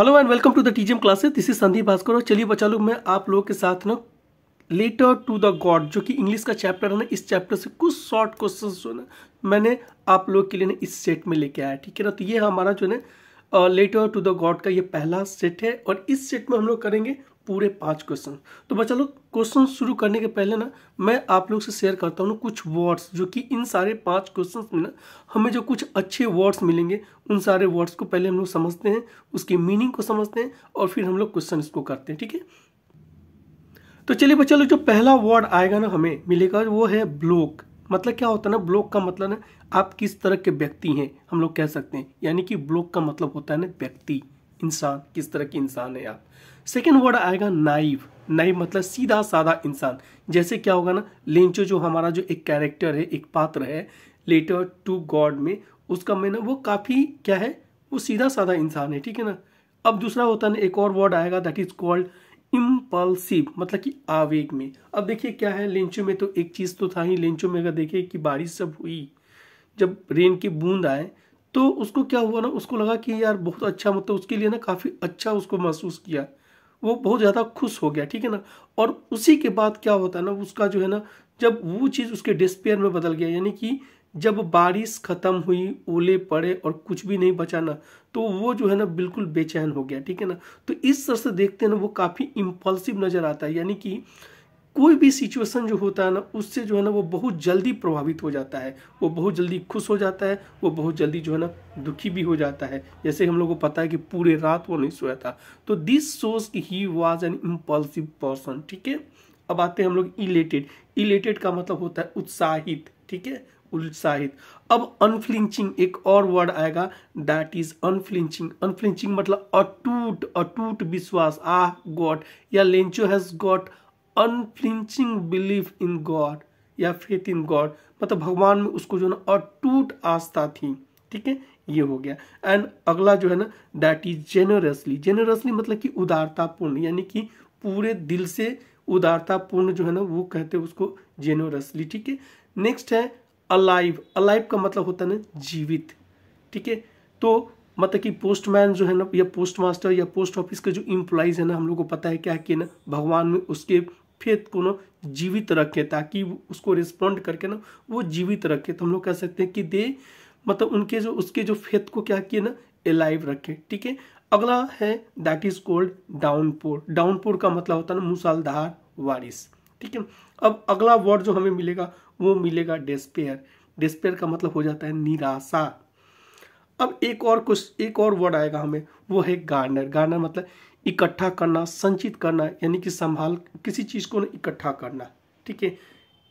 hello and welcome to the TGM classes this is Sandeep Bhaskar और चलिए बचा लू मैं आप लोगों के साथ ना लेटर टू द गॉड जो कि इंग्लिश का चैप्टर है ना इस चैप्टर से कुछ शॉर्ट क्वेश्चन जो ना मैंने आप लोग के लिए ना इस सेट में लेके आया ठीक है ना तो ये हमारा जो है लेटर टू द गॉड का ये पहला सेट है और इस सेट में हम लोग करेंगे पूरे पांच क्वेश्चन तो बच्चा लोग क्वेश्चन शुरू करने के पहले ना मैं आप लोग से शेयर करता हूँ कुछ वर्ड्स जो कि इन सारे पांच क्वेश्चन में ना हमें जो कुछ अच्छे वर्ड्स मिलेंगे उन सारे वर्ड्स को पहले हम लोग समझते हैं उसकी मीनिंग को समझते हैं और फिर हम लोग क्वेश्चन इसको करते हैं ठीक है तो चलिए बच्चा लोग जो पहला वर्ड आएगा ना हमें मिलेगा वो है ब्लॉक मतलब क्या होता है ना ब्लॉक का मतलब ना आप किस तरह के व्यक्ति हैं हम लोग कह सकते हैं यानी कि ब्लॉक का मतलब होता है ना व्यक्ति इंसान किस तरह के इंसान है आप सेकेंड वर्ड आएगा नाइव नाइव मतलब सीधा साधा इंसान जैसे क्या होगा ना लेंचो जो हमारा जो एक कैरेक्टर है एक पात्र है लेटर टू गॉड में उसका मैंने वो काफ़ी क्या है वो सीधा साधा इंसान है ठीक है ना अब दूसरा होता है ना एक और वर्ड आएगा दैट इज कॉल्ड इम्पल्सिव मतलब कि आवेग में अब देखिए क्या है लेंचो में तो एक चीज़ तो था ही लेंचो में अगर देखिए कि बारिश सब हुई जब रेन की बूंद आए तो उसको क्या हुआ ना उसको लगा कि यार बहुत अच्छा मतलब उसके लिए ना काफ़ी अच्छा उसको महसूस किया वो बहुत ज़्यादा खुश हो गया ठीक है ना और उसी के बाद क्या होता है ना उसका जो है ना जब वो चीज़ उसके डिस्पेयर में बदल गया यानी कि जब बारिश ख़त्म हुई ओले पड़े और कुछ भी नहीं बचा ना तो वो जो है ना बिल्कुल बेचैन हो गया ठीक है ना तो इस तरह से देखते हैं ना वो काफ़ी इम्पल्सिव नज़र आता है यानी कि कोई भी सिचुएशन जो होता है ना उससे जो है ना वो बहुत जल्दी प्रभावित हो जाता है वो बहुत जल्दी खुश हो जाता है वो बहुत जल्दी जो है ना दुखी भी हो जाता है जैसे हम लोग को पता है कि पूरे रात वो नहीं सोया था तो this shows he was an impulsive person ठीक है अब आते हैं हम लोग इलेटेड इलेटेड का मतलब होता है उत्साहित ठीक है उत्साहित अब अनफ्लिंचिंग एक और वर्ड आएगा दैट इज अनफ्लिंचिंग अनफ्लिंचिंग मतलब अटूट अटूट विश्वास आ गॉट या Lencho has got unflinching belief in God या फेथ इन गॉड मतलब भगवान में उसको जो है ना अटूट आस्था थी ठीक है ये हो गया एंड अगला जो है ना दैट इज जेनरसली जेनरसली मतलब कि उदारतापूर्ण यानी कि पूरे दिल से उदारतापूर्ण जो है ना वो कहते हैं उसको जेनरसली ठीक है नेक्स्ट है अलाइव अलाइव का मतलब होता है ना जीवित ठीक है तो मतलब कि पोस्टमैन जो है ना या पोस्ट मास्टर या पोस्ट ऑफिस के जो इम्प्लॉइज है ना हम लोग को पता है क्या कि ना भगवान में उसके फेथ को ना जीवित रखें ताकि उसको रिस्पॉन्ड करके ना वो जीवित रखें तो हम लोग कह सकते हैं कि दे मतलब उनके जो उसके जो फेथ को क्या किए ना एलाइव रखें ठीक है अगला है that is called downpour downpour का मतलब होता है ना मूसलधार बारिश ठीक है अब अगला वर्ड जो हमें मिलेगा वो मिलेगा डेस्पेयर डिस्पेयर का मतलब हो जाता है निराशा अब एक और कुछ एक और वर्ड आएगा हमें वो है गार्डनर गार्नर मतलब इकट्ठा करना संचित करना यानी कि संभाल किसी चीज़ को इकट्ठा करना ठीक है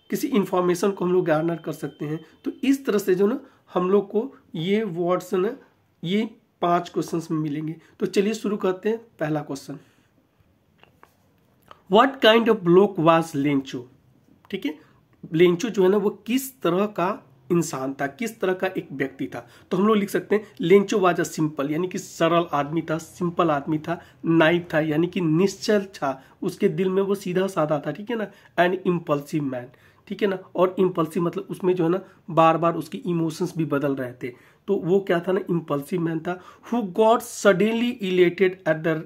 किसी इंफॉर्मेशन को हम लोग गार्नर कर सकते हैं तो इस तरह से जो ना हम लोग को ये वर्ड्स ना ये पांच क्वेश्चन मिलेंगे तो चलिए शुरू करते हैं पहला question what kind of block was Lencho ठीक है लेंचो जो है ना वो किस तरह का इंसान था किस तरह का एक व्यक्ति था तो हम लोग लिख सकते हैं लेंचो वाजा सिंपल यानी कि सरल आदमी था सिंपल आदमी था नाइव था यानी कि निश्चल था उसके दिल में वो सीधा साधा था ठीक है ना एंड इम्पल्सिव मैन ठीक है ना और इम्पल्सिव मतलब उसमें जो है ना बार बार उसके इमोशंस भी बदल रहे थे तो वो क्या था ना इम्पल्सिव मैन था who got suddenly elated at the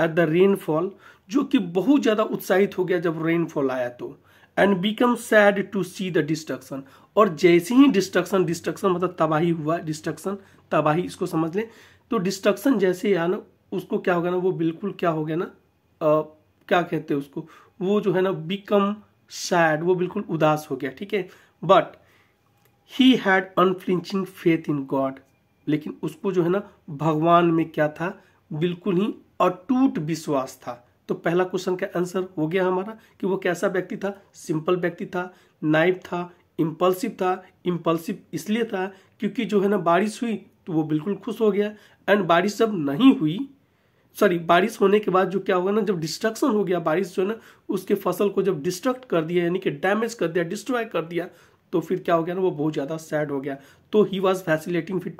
at the rainfall जो कि बहुत ज़्यादा उत्साहित हो गया जब रेनफॉल आया तो and become sad to see the destruction और जैसे ही डिस्ट्रक्शन डिस्ट्रक्शन मतलब तबाही हुआ डिस्ट्रक्शन तबाही इसको समझ लें तो डिस्ट्रक्शन जैसे ही आना उसको क्या होगा ना वो बिल्कुल क्या हो गया ना आ, क्या कहते हैं उसको वो जो है ना बिकम सैड वो बिल्कुल उदास हो गया ठीक है but he had unflinching faith in God लेकिन उसको जो है ना भगवान में क्या था बिल्कुल ही अटूट विश्वास था तो पहला क्वेश्चन का आंसर हो गया हमारा कि वो कैसा व्यक्ति था सिंपल व्यक्ति था नाइव था इम्पल्सिव था इम्पल्सिव इसलिए था क्योंकि जो है ना बारिश हुई तो वो बिल्कुल खुश हो गया एंड बारिश जब नहीं हुई सॉरी बारिश होने के बाद जो क्या होगा ना जब डिस्ट्रक्शन हो गया बारिश जो है ना उसके फसल को जब डिस्ट्रक्ट कर दिया यानी कि डैमेज कर दिया डिस्ट्रॉय कर दिया तो फिर क्या हो गया ना वो बहुत ज़्यादा सैड हो गया तो he was vacillating fit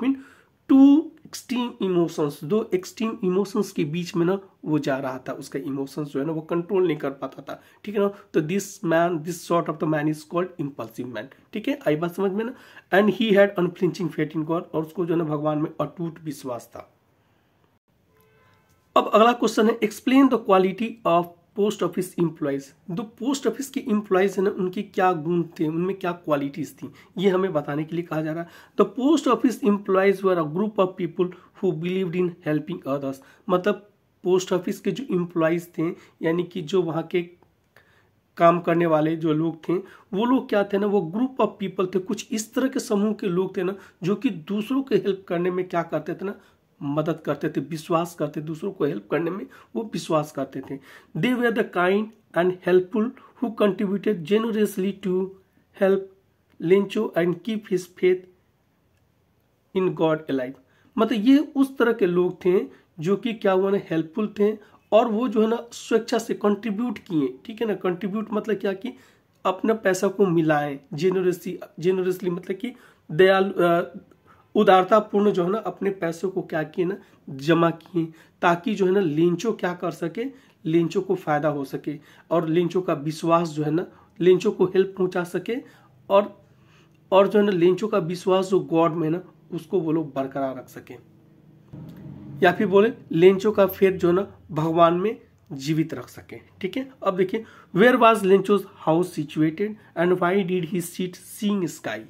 to extreme emotions दो एक्सट्रीम इमोशंस के बीच में ना वो जा रहा था उसका इमोशंस जो है ना वो कंट्रोल नहीं कर पाता था ठीक है ना तो this man this sort of the man is called impulsive man ठीक है आई बात समझ में ना and he had unflinching faith in God और उसको जो है ना भगवान में अटूट विश्वास था अब अगला क्वेश्चन है explain the quality of post office employees दो पोस्ट ऑफिस के इम्प्लॉयज है ना उनके क्या गुण थे उनमें क्या क्वालिटीज़ थी ये हमें बताने के लिए कहा जा रहा है the post office employees were a group of people who believed in helping others मतलब पोस्ट ऑफिस के जो इम्प्लॉयज थे यानी कि जो वहाँ के काम करने वाले जो लोग थे वो लोग क्या थे ना वो ग्रुप ऑफ पीपल थे कुछ इस तरह के समूह के लोग थे ना जो कि दूसरों के हेल्प करने में क्या करते थे ना मदद करते थे विश्वास करते थे दूसरों को हेल्प करने में वो विश्वास करते थे they were the kind and helpful who contributed generously to help Lencho and keep his faith in God ए मतलब ये उस तरह के लोग थे जो कि क्या हुआ ना हेल्पफुल थे और वो जो है ना स्वेच्छा से कंट्रीब्यूट किए ठीक है ना कंट्रीब्यूट मतलब क्या कि अपना पैसा को मिलाएं जेनरसली जेनरसली मतलब कि दयालु उदारतापूर्ण जो है ना अपने पैसों को क्या किए ना जमा किए ताकि जो है ना लिंचो क्या कर सके लिंचो को फायदा हो सके और लिंचो का विश्वास जो है ना लिंचो को हेल्प पहुंचा सके और और जो है ना लिंचो का विश्वास जो गॉड में ना उसको वो लोग बरकरार रख सके या फिर बोले लेंचो का फेथ जो है ना भगवान में जीवित रख सके ठीक है अब देखिए where was Lencho house situated and why did he sit seeing sky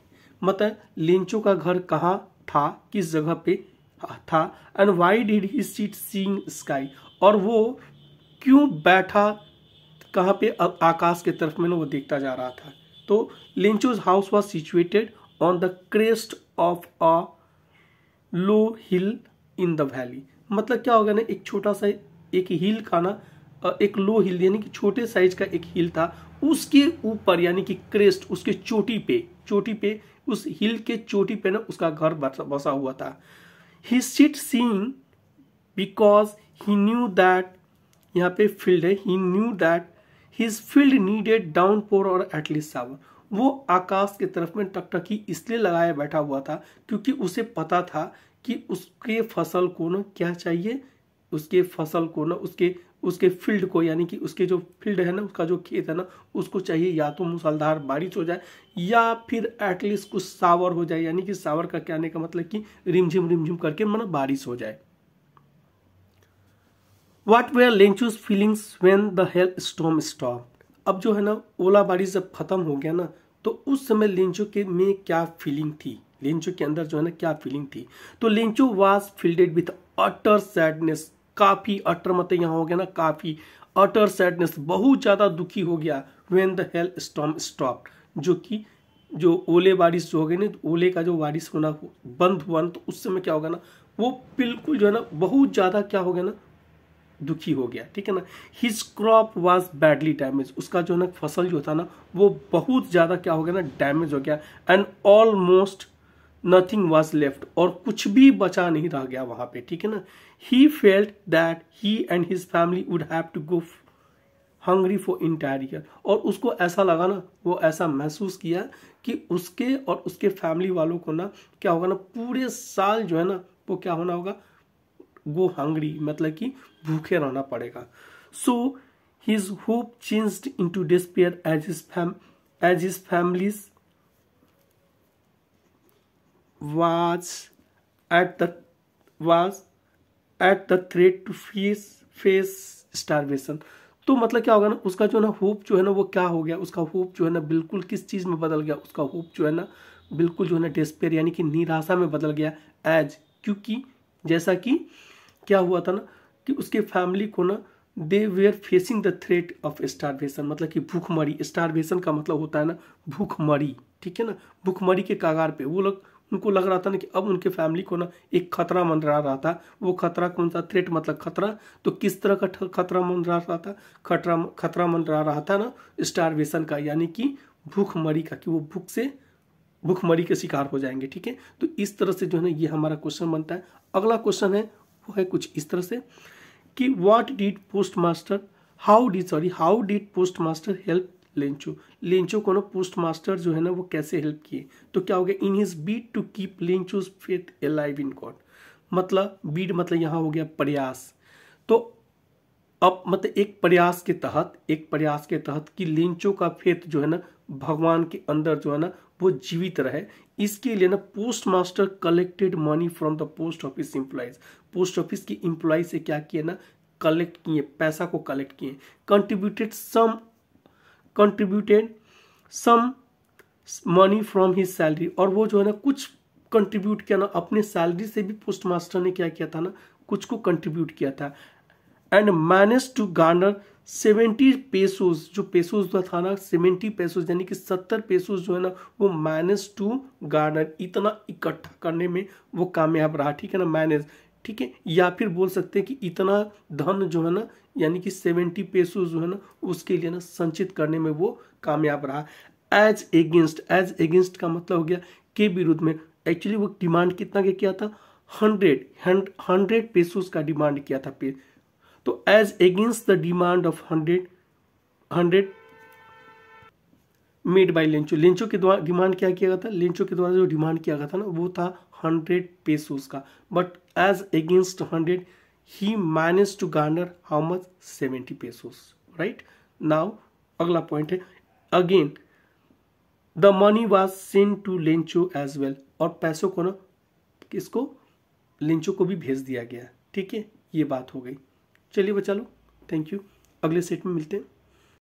मतलब लिंचो का घर कहाँ था किस जगह पे था and why did he sit seeing sky और वो क्यों बैठा कहाँ पे आकाश के तरफ में वो देखता जा रहा था तो Lencho's house was situated on the crest of a low hill in the valley मतलब क्या होगा ना एक छोटा सा एक हिल का ना एक लो हिल यानी कि छोटे साइज का एक हिल था उसके ऊपर यानी कि क्रेस्ट उसके चोटी पे चोटी पे उस हिल के चोटी पे ना उसका घर बसा हुआ था he sit seen because he knew that यहाँ पे फील्ड है he knew that his field needed downpour और एटलीस्ट सावर वो आकाश के तरफ में टकटकी इसलिए लगाया बैठा हुआ था क्योंकि उसे पता था कि उसके फसल को ना क्या चाहिए उसके फसल को ना उसके उसके फील्ड को यानी कि उसके जो फील्ड है ना उसका जो खेत है ना उसको चाहिए या तो मूसलधार बारिश हो जाए या फिर एटलीस्ट कुछ सावर हो जाए यानी कि सावर का कहने का मतलब कि रिमझिम रिमझिम करके मतलब बारिश हो जाए what were Lencho's feelings when the hailstorm stop अब जो है ना ओला बारिश जब खत्म हो गया ना तो उस समय लेंचो के में क्या फीलिंग थी लेंचो के अंदर जो है ना क्या फीलिंग थी तो Lencho was filled with utter sadness काफ़ी अटर मत यहाँ हो गया ना काफ़ी अटर सैडनेस बहुत ज़्यादा दुखी हो गया when the hailstorm stop जो कि जो ओले बारिश जो हो गई ना तो ओले का जो बारिश होना हो, बंद हुआ ना तो उस समय क्या होगा ना वो बिल्कुल जो है ना बहुत ज़्यादा क्या हो गया ना दुखी हो गया ठीक है ना his crop was badly damage उसका जो है ना फसल जो था ना वो बहुत ज़्यादा क्या हो गया ना डैमेज हो गया and almost nothing was left और कुछ भी बचा नहीं रह गया वहां पे ठीक है ना he felt that he and his family would have to go hungry for entire year और उसको ऐसा लगा ना वो ऐसा महसूस किया कि उसके और उसके फैमिली वालों को ना क्या होगा ना पूरे साल जो है ना वो क्या होना होगा गो हंग्री मतलब कि भूखे रहना पड़ेगा so his hope changed into despair as his fam as his families was at the was at the threat to face face starvation तो मतलब क्या होगा ना उसका जो ना होप जो है ना वो क्या हो गया उसका होप जो है ना बिल्कुल किस चीज़ में बदल गया उसका होप जो है ना बिल्कुल जो है ना डिस्पेयर यानी कि निराशा में बदल गया एज क्योंकि जैसा कि क्या हुआ था ना कि उसके फैमिली को ना they were facing the threat of starvation मतलब कि भूखमरी स्टारवेशन का मतलब होता है ना भूखमरी ठीक है ना भूखमरी के कागार पे वो लोग उनको लग रहा था ना कि अब उनके फैमिली को ना एक खतरा मंडरा रहा था वो खतरा कौन सा थ्रेट मतलब खतरा तो किस तरह का खतरा मंडरा रहा था खतरा खतरा मंडरा रहा था ना स्टारवेशन का यानी कि भूखमरी का कि वो भूख से भूखमरी के शिकार हो जाएंगे ठीक है तो इस तरह से जो है ना ये हमारा क्वेश्चन बनता है अगला क्वेश्चन है वो है कुछ इस तरह से कि what did postmaster how did sorry how did postmaster help Lencho Lencho को ना पोस्ट मास्टर जो है ना वो कैसे हेल्प किए तो क्या हो गया in his bid to keep Lencho's faith alive in God मतलब बीट मतलब यहाँ हो गया प्रयास तो अब मतलब एक प्रयास के तहत एक प्रयास के तहत कि लिंचो का फेथ जो है ना भगवान के अंदर जो है ना वो जीवित रहे इसके लिए ना postmaster collected money from the post office employees post office की एम्प्लॉय से क्या किया ना कलेक्ट किए पैसा को कलेक्ट किए contributed some contributed some money from his salary और वो जो है ना कुछ कंट्रीब्यूट किया ना अपने सैलरी से भी पोस्ट मास्टर ने क्या किया था ना कुछ को कंट्रीब्यूट किया था and manage to garner seventy pesos जो पेसोज था ना सेवेंटी पेसोज यानी कि सत्तर पेसोज जो है ना वो मैनेज टू गार्नर इतना इकट्ठा करने में वो कामयाब रहा ठीक है ना मैनेज ठीक है या फिर बोल सकते हैं कि इतना धन जो है ना यानी कि सेवेंटी पेसो जो है ना उसके लिए ना संचित करने में वो कामयाब रहा एज एगेंस्ट एज एगेंस्ट का मतलब हो गया के विरुद्ध में एक्चुअली वो डिमांड कितना के किया था हंड्रेड हंड्रेड पेसोस का डिमांड किया था पे तो as against the demand of hundred hundred made by Lencho Lencho के द्वारा डिमांड क्या किया गया था लेंचो के द्वारा जो डिमांड किया गया था ना वो था हंड्रेड पेसोस का but as against hundred he manage to garner how much seventy pesos right now अगला पॉइंट है again the money was send to Lencho as well और पैसों को ना किसको लेंचो को भी भेज दिया गया ठीक है ये बात हो गई चलिए बचा लो थैंक यू अगले सेट में मिलते हैं